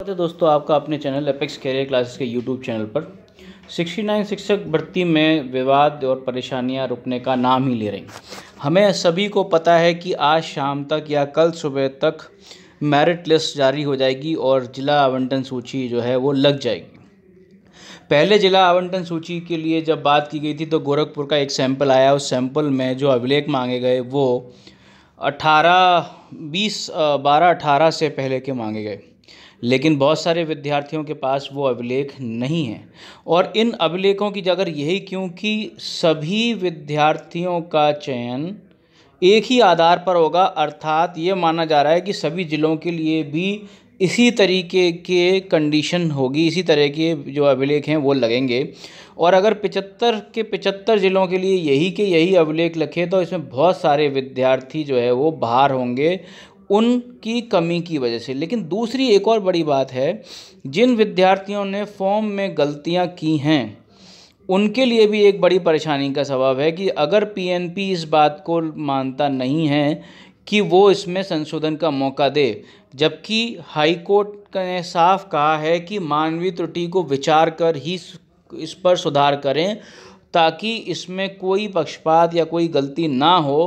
स्वागत है दोस्तों आपका अपने चैनल एपेक्स कैरियर क्लासेस के यूट्यूब चैनल पर 69 शिक्षक भर्ती में विवाद और परेशानियां रुकने का नाम ही ले रही हमें सभी को पता है कि आज शाम तक या कल सुबह तक मेरिट लिस्ट जारी हो जाएगी और ज़िला आवंटन सूची जो है वो लग जाएगी पहले ज़िला आवंटन सूची के लिए जब बात की गई थी तो गोरखपुर का एक सैंपल आया उस सैंपल में जो अभिलेख मांगे गए वो अठारह बीस बारह अठारह से पहले के मांगे गए लेकिन बहुत सारे विद्यार्थियों के पास वो अभिलेख नहीं है और इन अभिलेखों की जगह यही क्योंकि सभी विद्यार्थियों का चयन एक ही आधार पर होगा अर्थात ये माना जा रहा है कि सभी ज़िलों के लिए भी इसी तरीके के कंडीशन होगी इसी तरह के जो अभिलेख हैं वो लगेंगे और अगर पिचहत्तर के पिचत्तर ज़िलों के लिए यही के यही अभिलेख लिखे तो इसमें बहुत सारे विद्यार्थी जो है वो बाहर होंगे उनकी कमी की वजह से लेकिन दूसरी एक और बड़ी बात है जिन विद्यार्थियों ने फॉर्म में गलतियां की हैं उनके लिए भी एक बड़ी परेशानी का सबब है कि अगर पीएनपी इस बात को मानता नहीं है कि वो इसमें संशोधन का मौका दे जबकि हाई कोर्ट ने साफ कहा है कि मानवीय त्रुटि को विचार कर ही इस पर सुधार करें ताकि इसमें कोई पक्षपात या कोई गलती ना हो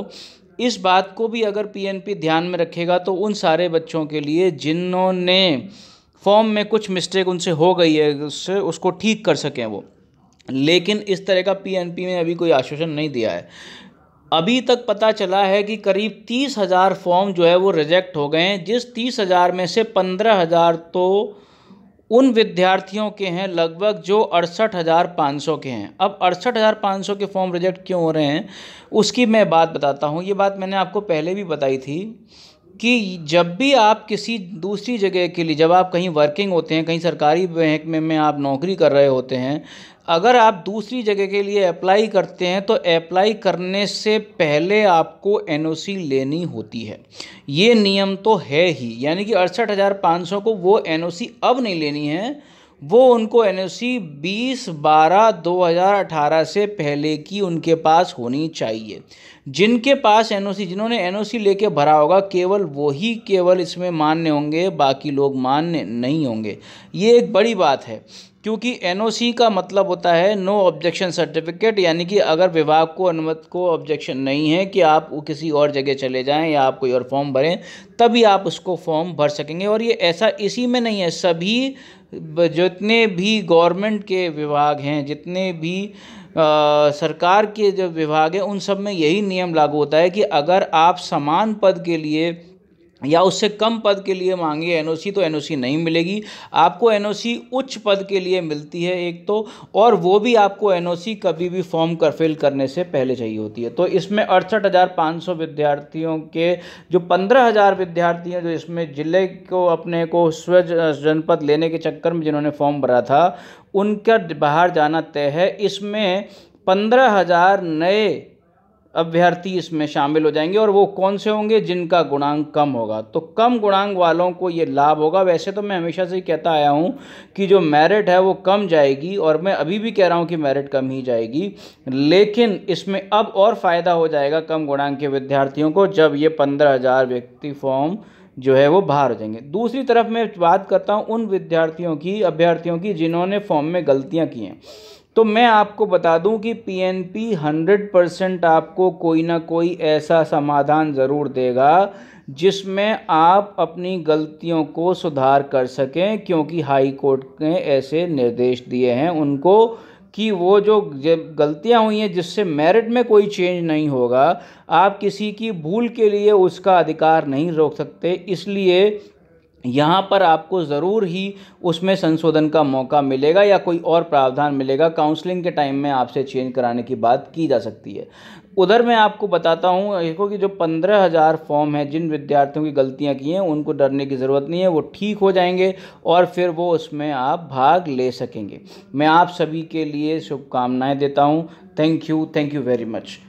इस बात को भी अगर पीएनपी ध्यान में रखेगा तो उन सारे बच्चों के लिए जिन्होंने फॉर्म में कुछ मिस्टेक उनसे हो गई है उससे उसको ठीक कर सकें वो लेकिन इस तरह का पीएनपी में अभी कोई आश्वासन नहीं दिया है अभी तक पता चला है कि करीब तीस हज़ार फॉर्म जो है वो रिजेक्ट हो गए हैं जिस तीस हज़ार में से पंद्रह हज़ार तो उन विद्यार्थियों के हैं लगभग जो अड़सठ हज़ार पाँच सौ के हैं अब अड़सठ हज़ार पाँच सौ के फॉर्म रिजेक्ट क्यों हो रहे हैं उसकी मैं बात बताता हूँ ये बात मैंने आपको पहले भी बताई थी कि जब भी आप किसी दूसरी जगह के लिए जब आप कहीं वर्किंग होते हैं कहीं सरकारी बैंक में में आप नौकरी कर रहे होते हैं अगर आप दूसरी जगह के लिए अप्लाई करते हैं तो अप्लाई करने से पहले आपको एन लेनी होती है ये नियम तो है ही यानी कि अड़सठ हज़ार पाँच सौ को वो एन अब नहीं लेनी है वो उनको एन ओ सी बीस बारह दो हज़ार अठारह से पहले की उनके पास होनी चाहिए जिनके पास एन ओ सी जिन्होंने एन ओ सी लेके भरा होगा केवल वही केवल इसमें मान्य होंगे बाकी लोग मान्य नहीं होंगे ये एक बड़ी बात है क्योंकि एनओसी का मतलब होता है नो ऑब्जेक्शन सर्टिफिकेट यानी कि अगर विभाग को अनुमत को ऑब्जेक्शन नहीं है कि आप किसी और जगह चले जाएं या आप कोई और फॉर्म भरें तभी आप उसको फॉर्म भर सकेंगे और ये ऐसा इसी में नहीं है सभी जितने भी गवर्नमेंट के विभाग हैं जितने भी आ, सरकार के जो विभाग हैं उन सब में यही नियम लागू होता है कि अगर आप समान पद के लिए या उससे कम पद के लिए मांगिए एनओसी तो एनओसी नहीं मिलेगी आपको एनओसी उच्च पद के लिए मिलती है एक तो और वो भी आपको एनओसी कभी भी फॉर्म कर फिल करने से पहले चाहिए होती है तो इसमें अड़सठ हज़ार पाँच सौ विद्यार्थियों के जो पंद्रह हज़ार विद्यार्थी हैं जो इसमें ज़िले को अपने को स्व जनपद लेने के चक्कर में जिन्होंने फॉर्म भरा था उनका बाहर जाना तय है इसमें पंद्रह हज़ार नए अभ्यर्थी इसमें शामिल हो जाएंगे और वो कौन से होंगे जिनका गुणांक कम होगा तो कम गुणांक वालों को ये लाभ होगा वैसे तो मैं हमेशा से ही कहता आया हूँ कि जो मेरिट है वो कम जाएगी और मैं अभी भी कह रहा हूँ कि मेरिट कम ही जाएगी लेकिन इसमें अब और फ़ायदा हो जाएगा कम गुणांक के विद्यार्थियों को जब ये पंद्रह हज़ार व्यक्ति फॉर्म जो है वो बाहर हो जाएंगे दूसरी तरफ मैं बात करता हूँ उन विद्यार्थियों की अभ्यर्थियों की जिन्होंने फॉर्म में गलतियाँ की हैं तो मैं आपको बता दूं कि P N P hundred percent आपको कोई ना कोई ऐसा समाधान ज़रूर देगा जिसमें आप अपनी गलतियों को सुधार कर सकें क्योंकि हाई कोर्ट ने ऐसे निर्देश दिए हैं उनको कि वो जो गलतियां हुई हैं जिससे मेरिट में कोई चेंज नहीं होगा आप किसी की भूल के लिए उसका अधिकार नहीं रोक सकते इसलिए यहाँ पर आपको ज़रूर ही उसमें संशोधन का मौका मिलेगा या कोई और प्रावधान मिलेगा काउंसलिंग के टाइम में आपसे चेंज कराने की बात की जा सकती है उधर मैं आपको बताता हूँ देखो कि जो पंद्रह हज़ार फॉर्म है जिन विद्यार्थियों की गलतियाँ की हैं उनको डरने की ज़रूरत नहीं है वो ठीक हो जाएंगे और फिर वो उसमें आप भाग ले सकेंगे मैं आप सभी के लिए शुभकामनाएँ देता हूँ thank you thank you very much